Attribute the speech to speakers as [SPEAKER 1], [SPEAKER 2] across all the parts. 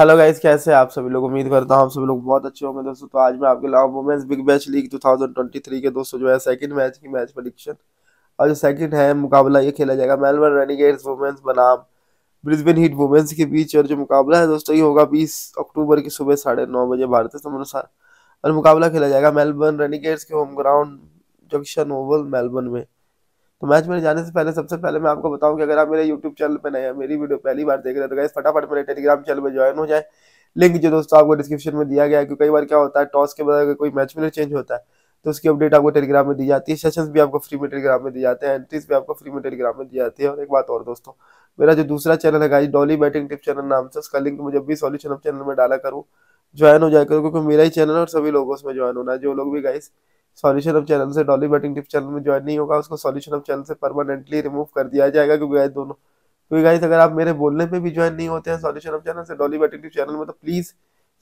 [SPEAKER 1] hello guys कैसे आप सभी लोग उम्मीद करता हूँ आप सभी लोग बहुत अच्छे होंगे दोस्तों तो आज मैं आपके लिए वुमेंस बिग बैच लीग 2023 के दोस्तों जो है सेकंड मैच की मैच प्रडिक्शन और जो सेकंड है मुकाबला ये खेला जाएगा मेलबर्न रेनिगेट्स वुमेंस बनाम ब्रिस्बेन हीट वुमेंस के बीच और जो मुकाबला है दोस्तों ये होगा बीस अक्टूबर की सुबह साढ़े बजे भारतीय समय अनुसार और मुकाबला खेला जाएगा मेलबर्न रेनिगेट्स के home ground Junction Oval Melbourne में तो मैच में जाने से पहले सबसे पहले मैं आपको बताऊं कि अगर आप मेरे YouTube चैनल पर नए हैं मेरी वीडियो पहली बार देख रहे हैं तो गाइस फटाफट मेरे टेलीग्राम चैनल में ज्वाइन हो जाए लिंक जो दोस्तों आपको डिस्क्रिप्शन में दिया गया है क्योंकि कई बार क्या होता है टॉस के बाद अगर कोई मैच में चेंज होता है तो उसकी अपडेट आपको टेलीग्राम में दी जाती है सेशन भी आपको फ्री में टेलीग्राम में दी जाते हैं एंट्रीज भी आपको फ्री में टेलीग्राम में दी जाती है और एक बात और दोस्तों मेरा जो दूसरा चैनल है guys Dolly batting tip channel नाम से उसका लिंक मुझे भी सोल्यूशन ऑफ चैनल में डाला करूँ ज्वाइन हो जाए करो क्योंकि मेरा ही चैनल और सभी लोगों उसमें ज्वाइन होना है जो लोग भी गाइस सॉल्यूशन ऑफ चैनल से डॉली बैटिंग टिप चैनल में ज्वाइन नहीं होगा उसको सॉल्यूशन ऑफ चैनल से परमानेंटली रिमूव कर दिया जाएगा क्योंकि गाइस दोनों क्योंकि गाइस अगर आप मेरे बोलने पे भी ज्वाइन नहीं होते हैं सॉल्यूशन ऑफ चैनल से डॉली बैटिंग टिप चैनल में तो प्लीज़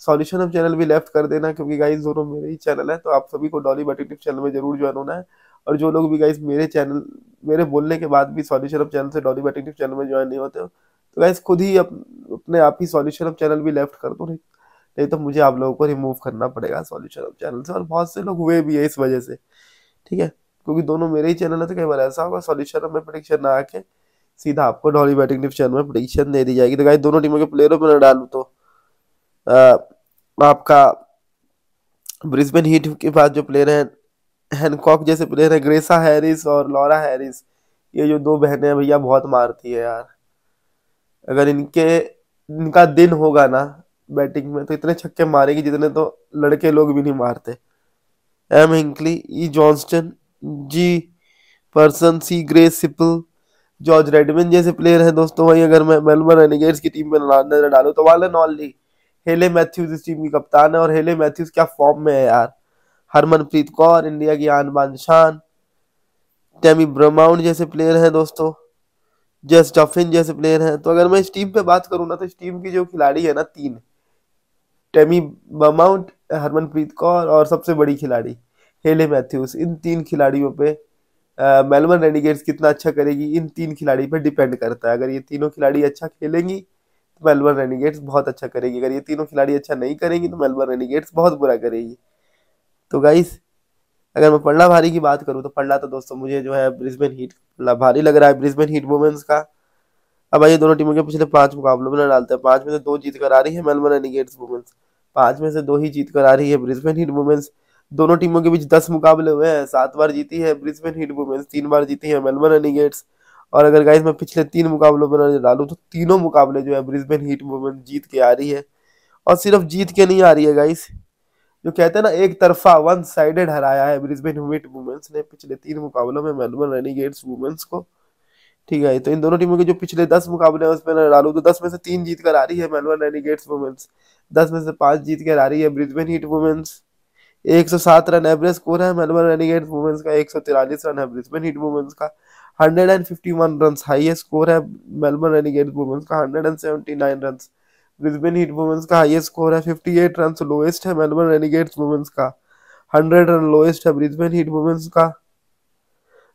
[SPEAKER 1] सॉल्यूशन ऑफ चैनल भी लेफ्ट कर देना क्योंकि गाइस दोनों मेरे ही चैनल है तो आप सभी को डॉली टिप चैनल में जरूर ज्वाइन होना है और जो लोग भी गाइस मेरे चैनल मेरे बोलने के बाद भी सॉल्यूशन ऑफ चैनल से डॉली टिप चैनल में ज्वाइन नहीं होते हो तो गाइस खुद ही अपने आप ही सॉल्यूशन ऑफ चैनल भी लेफ्ट कर दो नहीं नहीं तो मुझे आप लोगों को रिमूव करना पड़ेगा सॉल्यूशन ऑफ चैनल से और बहुत से लोग हुए भी है इस वजह से ठीक है क्योंकि दोनों मेरे ही चैनल है तो कई बार ऐसा होगा सॉल्यूशन में प्रोडिक्शन ना आके सीधा आपको डॉली बैटिंग टिप्स चैनल में प्रोडिक्शन दे दी जाएगी तो गाइस दोनों टीमों के प्लेयरों पर डालू तो आपका ब्रिस्बेन हीट के बाद जो प्लेयर हैं हैंकॉक जैसे प्लेयर हैं ग्रेसा हैरिस और लॉरा हैरिस ये जो दो बहनें हैं भैया बहुत मारती है यार अगर इनके इनका दिन होगा ना बैटिंग में तो इतने छक्के मारेगी जितने तो लड़के लोग भी नहीं मारते M Hinkley E Johnston G Parsons C Grey सिपल जॉर्ज रेडमिन जैसे प्लेयर हैं दोस्तों वहीं अगर मैं मेलबर्न रेनिगेट्स की टीम में नजर डालूँ तो वाले ऑनली हेले मैथ्यूज इस टीम की कप्तान है और हेले मैथ्यूज क्या फॉर्म में है यार हरमनप्रीत कौर इंडिया की आन बान शान टैमी ब्रह्माउंड जैसे प्लेयर हैं दोस्तों जैस जफिन जैसे प्लेयर हैं तो अगर मैं इस टीम पे बात करूँ ना तो इस टीम की जो खिलाड़ी है ना तीन टेमी बमाउंट हरमनप्रीत कौर और सबसे बड़ी खिलाड़ी हेले मैथ्यूस इन तीन खिलाड़ियों पे मेलबर्न रेडिगेट्स कितना अच्छा करेगी इन तीन खिलाड़ी पर डिपेंड करता है अगर ये तीनों खिलाड़ी अच्छा खेलेंगी तो मेलबर्न रेडिगेट्स बहुत अच्छा करेगी अगर ये तीनों खिलाड़ी अच्छा नहीं करेंगी तो मेलबर्न रेडिगेट्स बहुत बुरा करेगी तो गाइस अगर मैं पल्ला भारी की बात करूँ तो पल्ला तो दोस्तों मुझे जो है ब्रिस्बेन हीट पल्ला भारी लग रहा है ब्रिस्बेन हीट वुमेंस का अब आइए दोनों टीमों के पिछले पांच मुकाबलों में डालते हैं पांच में से दो जीत कर आ रही है मेलबर्न रेडिगेट्स वुमेंस पांच में से दो ही जीत कर आ रही है ब्रिस्बेन हिट वुमेन्स दोनों टीमों के बीच दस मुकाबले हुए हैं सात बार जीती है ब्रिस्बेन हिट वुमेन्स तीन बार जीती है मेलबर्न रनिगेट्स और अगर गाइज मैं पिछले तीन मुकाबलों पर नजर डालू तो तीनों मुकाबले जो है ब्रिस्बेन हीट वुमेन जीत के आ रही है और सिर्फ जीत के नहीं आ रही है गाइस जो कहते हैं ना एक तरफा वन साइडेड हराया है ब्रिस्बेन हीट वुमेन्स ने पिछले तीन मुकाबलों में मेलबर्न रेनीगेट्स वुमेन्स को ठीक है तो इन दोनों टीमों के जो पिछले दस मुकाबले हैं उसमें डालू तो दस में से तीन जीत कर आ रही है मेलबर्न रेनिगेट्स वुमेन्स दस में से पांच जीत कर आ रही है ब्रिस्बेन हीट वुमेन्स सात रन एवरेज स्कोर है मेलबर्न रेनिगेट्स वुमेन्स का तिरालीस रन है ब्रिस्बेन हीट वुमेन्स का वन रन हाइएस्ट स्कोर है मेलबर्न रेनिगेट्स वुमेन्स का nine run Brisbane Heat women's का हाइएस्ट स्कोर है फिफ्टी एट रन लोएस्ट है मेलबर्न रेनिगेट्स वुमेन्स का हंड्रेड रन लोएस्ट है ब्रिस्बेन हीट वुमेन्स का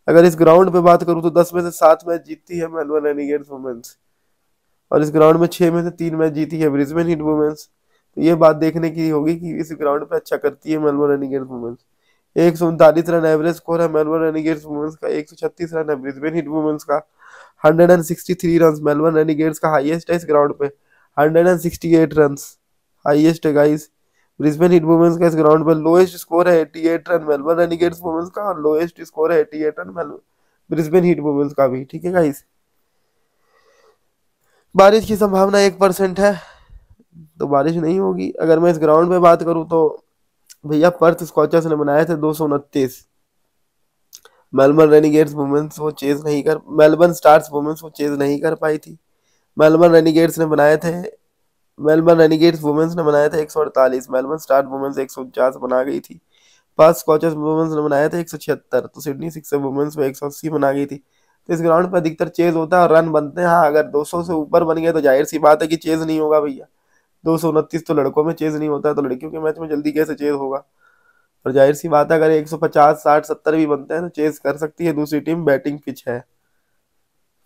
[SPEAKER 1] अगर इस ग्राउंड पे बात करूँ तो दस में से सात मैच जीतती है मेलबर्न रेनिगेट्स वुमेन्स और इस ग्राउंड में छह में से तीन मैच जीती है ब्रिस्बेन हिट वुमेन्स तो ये बात देखने की होगी कि इस ग्राउंड पे अच्छा करती है मेलबर्न रेनिगेट्स वुमेन्स एक सौ उनतालीस रन एवरेज स्कोर है मेलबर्न रेनिगेट्स वुमेन्स का एक सौ छत्तीस रन है ब्रिस्बेन हिट वुमेन्स का hundred and sixty three run Melbourne Renegades का हाइएस्ट है इस ग्राउंड पे hundred and sixty eight run highest है गाइज़ ब्रिस्बेन हिट वुमेन्स का इस ग्राउंड पर लोएस्ट स्कोर है eight run Melbourne Renegades women's का लोएस्ट स्कोर है eight run Brisbane Heat women's का भी ठीक है गाइस बारिश की संभावना एक परसेंट है तो बारिश नहीं होगी अगर मैं इस ग्राउंड पे बात करूं तो भैया पर्थ स्कॉचर्स ने बनाए थे दो सौ उनतीस मेलबर्न रेनिगेट्स वुमेन्स वो चेज नहीं कर मेलबर्न स्टार्स वुमेन्स वो चेज नहीं कर पाई थी मेलबर्न रेनिगेट्स ने बनाए थे मेलबर्न रेनिगेट्स वुमेंस ने बनाया था एक सौ अड़तालीस मेलबर्न स्टार वुमेंस एक सौ उनचास बना गई थी पास कोचेस वुमेंस ने बनाया था एक सौ छिहत्तर तो सिडनी सिक्स वुमेंस में एक सौ अस्सी बना गई थी तो इस ग्राउंड पर अधिकतर चेज होता है और रन बनते हैं हाँ अगर दो सौ से ऊपर बन गए तो जाहिर सी बात है कि चेज नहीं होगा भैया दो सौ उनतीस तो लड़कों में चेज नहीं होता तो लड़कियों के मैच में जल्दी कैसे चेज होगा और जाहिर सी बात है अगर एक सौ पचास साठ सत्तर भी बनते हैं तो चेज कर सकती है दूसरी टीम बैटिंग पिच है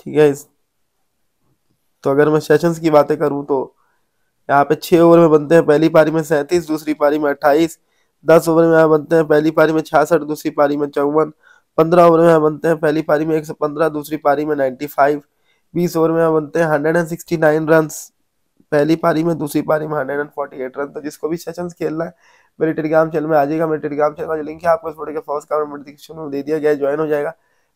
[SPEAKER 1] ठीक है इस तो अगर मैं सेशंस की बातें करूं तो यहाँ पे छह ओवर में बनते हैं पहली पारी में सैंतीस दूसरी पारी में अट्ठाईस दस ओवर में यहाँ बनते हैं पहली पारी में छियासठ दूसरी पारी में चौवन पंद्रह ओवर में यहाँ बनते हैं पहली पारी में एक सौ पंद्रह दूसरी पारी में नाइन्टी फाइव बीस ओवर में यहाँ बनते हैं hundred and sixty nine run पहली पारी में दूसरी पारी में hundred and forty eight run तो जिसको भी सेशन खेलना है मेरे टेलीग्राम चैनल में आ जाएगा मेरे टेलीग्राम चैनल का लिंक है आपको इस के फर्स्ट कमेंट नोटिफिकेशन में दे दिया गया ज्वाइन हो जाएगा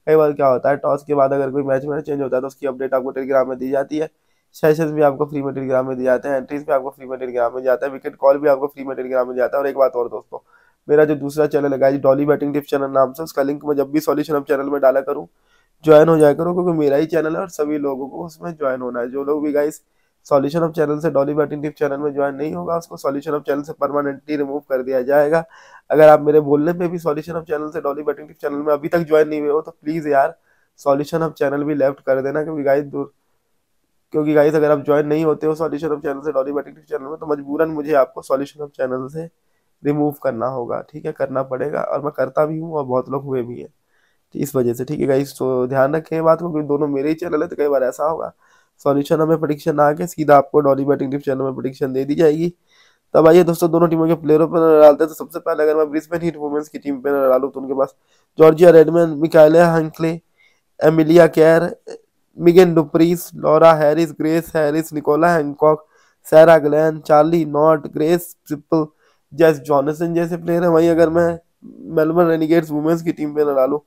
[SPEAKER 1] कई बार क्या होता है टॉस के बाद अगर कोई मैच में चेंज होता है तो उसकी अपडेट आपको टेलीग्राम में दी जाती है सेशन भी आपको फ्री में टेलीग्राम में दिया जाता है एंट्रीज भी आपको फ्री में टेलीग्राम में जाता है विकेट कॉल भी आपको फ्री में टेलीग्राम में जाता है और एक बात और दोस्तों मेरा जो दूसरा चैनल लगा है डॉली बैटिंग टिप्स चैनल नाम से उसका लिंक मैं जब भी सॉल्यूशन ऑफ चैनल में डाला करूँ ज्वाइन हो जाया करो क्योंकि मेरा ही चैनल है और सभी लोगों को उसमें ज्वाइन होना है जो लोग भी गाइस सॉल्यूशन ऑफ चैनल से डॉली बैटिंग टिप चैनल में ज्वाइन नहीं होगा उसको सॉल्यूशन ऑफ चैनल से परमानेंटली रिमूव कर दिया जाएगा अगर आप मेरे बोलने पे भी सॉल्यूशन ऑफ चैनल से डॉली बैटिंग टिप चैनल में अभी तक ज्वाइन नहीं हुए हो तो प्लीज़ यार सॉल्यूशन ऑफ चैनल भी लेफ्ट कर देना क्योंकि गाइस दूर क्योंकि गाइस अगर आप ज्वाइन नहीं होते हो सॉल्यूशन ऑफ चैनल से डॉली बैटिक चैनल में तो मजबूरन मुझे आपको सॉल्यूशन ऑफ चैनल से रिमूव करना होगा ठीक है करना पड़ेगा और मैं करता भी हूँ और बहुत लोग हुए भी हैं तो इस वजह से ठीक है गाइस तो ध्यान रखें बात को क्योंकि दोनों मेरे ही चैनल है तो कई बार ऐसा होगा सॉल्यूशन हमें प्रडिक्शन आके सीधा आपको डॉली बैटिंग टिप चैनल में प्रडिक्शन दे दी जाएगी तब आइए दोस्तों दोनों टीमों के प्लेयरों पर नजर डालते हैं तो सबसे पहले अगर मैं ब्रिस्बेन हीट वुमेंस की टीम पर नजर डालूँ तो उनके पास Georgia Redmayne Mikayla Hinkley Amelia Kerr Mignon du Preez Laura Harris Grace Harris Nicola Hancock Sarah Glenn Charli Knott Grace ट्रिपल जैस जॉनसन जैसे प्लेयर हैं वहीं अगर मैं मेलबर्न रेनिगेट्स वुमेंस की टीम न डालूँ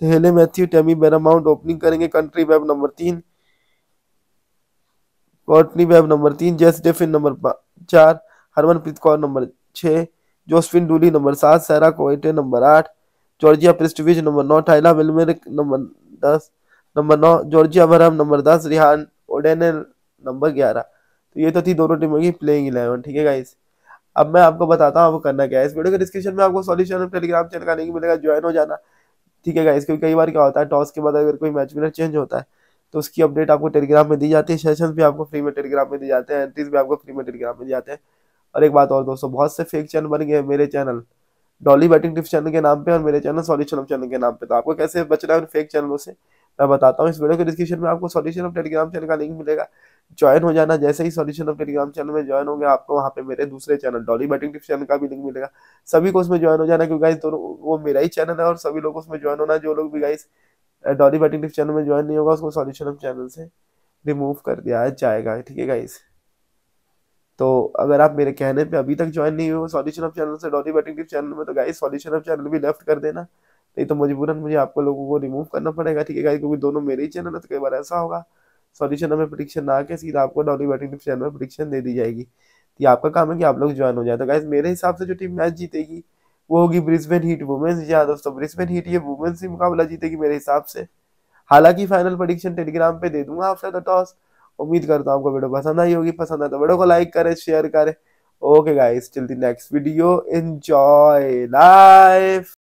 [SPEAKER 1] तो Hayley Matthew Tammy Beaumont opening करेंगे कंट्री वेब नंबर तीन कॉटनी वेब नंबर तीन जेस डेफिन नंबर चार हरमनप्रीत कौर नंबर छः जोसफिन डूली नंबर सात सैरा कोयटे नंबर आठ जॉर्जिया प्रिस्टविज नंबर नौ टाइला विलमेरिक नंबर दस नंबर नौ जॉर्जिया बरहम नंबर दस रिहान ओडेनल नंबर ग्यारह तो ये तो थी दोनों टीमों की प्लेइंग इलेवन ठीक है गाइस अब मैं आपको बताता हूँ आपको करना क्या है इस वीडियो के डिस्क्रिप्शन में आपको सॉल्यूशन टेलीग्राम चैनल का लिंक मिलेगा ज्वाइन हो जाना ठीक है गाइस क्योंकि कई बार क्या होता है टॉस के बाद अगर कोई मैच विनर चेंज होता है तो उसकी अपडेट आपको टेलीग्राम में दी जाती है सेशन भी आपको फ्री में टेलीग्राम में दी जाते हैं एंट्रीज भी आपको फ्री में टेलीग्राम में दी जाते हैं और एक बात और दोस्तों बहुत से फेक चैनल बन गए मेरे channel Dolly batting tips channel के नाम पे और मेरे चैनल सॉरी चैनल के नाम पे तो आपको कैसे बचना है फेक चैनलों से मैं बताता हूँ इस वीडियो के डिस्क्रिप्शन में आपको सॉल्यूशन ऑफ टेलीग्राम चैनल का लिंक मिलेगा ज्वाइन हो जाना जैसे ही सॉल्यूशन ऑफ टेलीग्राम चैनल में ज्वाइन होंगे आपको वहाँ पे मेरे दूसरे channel Dolly batting tips channel का भी लिंक मिलेगा सभी को उसमें ज्वाइन हो जाना क्योंकि गाइस दोनों वो मेरा ही चैनल है और सभी लोग उसमें ज्वाइन होना जो लोग भी guys Dolly batting tips channel में ज्वाइन नहीं होगा उसको सॉल्यूशन ऑफ चैनल से रिमूव कर दिया जाएगा ठीक है गाइस तो अगर आप मेरे कहने पे अभी तक ज्वाइन नहीं हुए हो सॉल्यूशन ऑफ चैनल से डॉली बैटिंग टिप्स चैनल में तो गाइस सॉल्यूशन ऑफ चैनल भी लेफ्ट कर देना नहीं तो मजबूरन मुझे आपको लोगों को रिमूव करना पड़ेगा ठीक है क्योंकि दोनों मेरे ही चैनल है तो कई बार ऐसा होगा सॉल्यूशन हमें प्रडिक्शन ना के सीधा आपको डॉली बैटिंग चैनल में प्रडिक्शन दे दी जाएगी तो आपका काम है कि आप लोग ज्वाइन हो जाए तो गाइज मेरे हिसाब से जो टीम मैच जीतेगी वो होगी ब्रिस्बेन हीट वुमेंस या दोस्तों ब्रिस्बेन हीट ये वुमेंस ही मुकाबला जीतेगी मेरे हिसाब से हालांकि फाइनल प्रडिक्शन टेलीग्राम पे दे दूंगा आपसे द टॉस उम्मीद करता हूँ आपको वीडियो पसंद आई होगी पसंद आए तो वीडियो को लाइक करें शेयर करें okay guys till the next video enjoy life